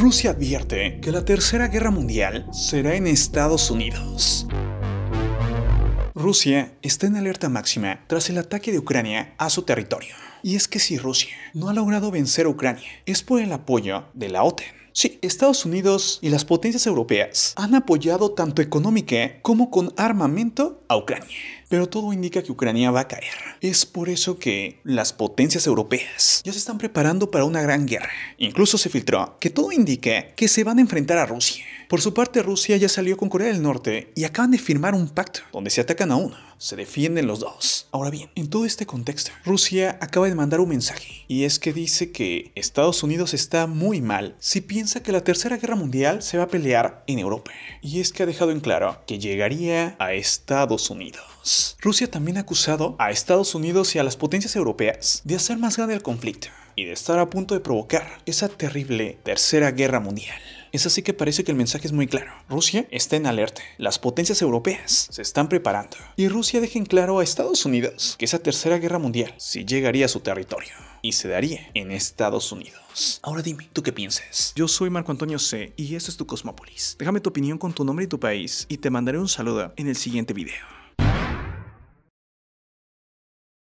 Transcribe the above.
Rusia advierte que la Tercera Guerra Mundial será en Estados Unidos. Rusia está en alerta máxima tras el ataque de Ucrania a su territorio. Y es que si Rusia no ha logrado vencer a Ucrania, es por el apoyo de la OTAN. Sí, Estados Unidos y las potencias europeas han apoyado tanto económica como con armamento a Ucrania pero todo indica que Ucrania va a caer. Es por eso que las potencias europeas ya se están preparando para una gran guerra. Incluso se filtró que todo indica que se van a enfrentar a Rusia. Por su parte, Rusia ya salió con Corea del Norte y acaban de firmar un pacto donde se atacan a uno, se defienden los dos. Ahora bien, en todo este contexto, Rusia acaba de mandar un mensaje y es que dice que Estados Unidos está muy mal si piensa que la Tercera Guerra Mundial se va a pelear en Europa. Y es que ha dejado en claro que llegaría a Estados Unidos. Rusia también ha acusado a Estados Unidos y a las potencias europeas de hacer más grande el conflicto y de estar a punto de provocar esa terrible tercera guerra mundial. Es así que parece que el mensaje es muy claro. Rusia está en alerta. Las potencias europeas se están preparando. Y Rusia deja en claro a Estados Unidos que esa tercera guerra mundial si llegaría a su territorio y se daría en Estados Unidos. Ahora dime, ¿tú qué piensas? Yo soy Marco Antonio C y esto es tu Cosmópolis. Déjame tu opinión con tu nombre y tu país y te mandaré un saludo en el siguiente video.